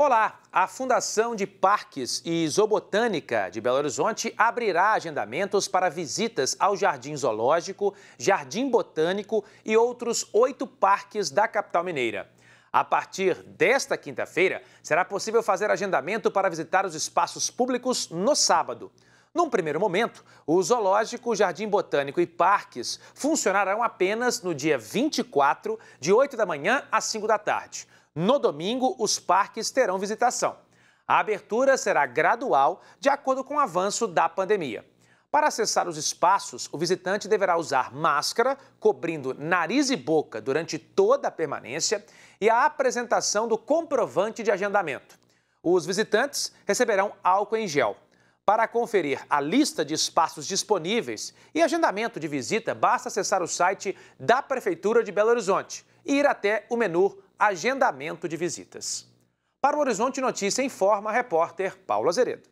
Olá! A Fundação de Parques e Zoobotânica de Belo Horizonte abrirá agendamentos para visitas ao Jardim Zoológico, Jardim Botânico e outros oito parques da capital mineira. A partir desta quinta-feira, será possível fazer agendamento para visitar os espaços públicos no sábado. Num primeiro momento, o zoológico, jardim botânico e parques funcionarão apenas no dia 24, de 8 da manhã às 5 da tarde. No domingo, os parques terão visitação. A abertura será gradual, de acordo com o avanço da pandemia. Para acessar os espaços, o visitante deverá usar máscara, cobrindo nariz e boca durante toda a permanência e a apresentação do comprovante de agendamento. Os visitantes receberão álcool em gel. Para conferir a lista de espaços disponíveis e agendamento de visita, basta acessar o site da Prefeitura de Belo Horizonte e ir até o menu Agendamento de Visitas. Para o Horizonte Notícia informa a repórter Paula Azeredo.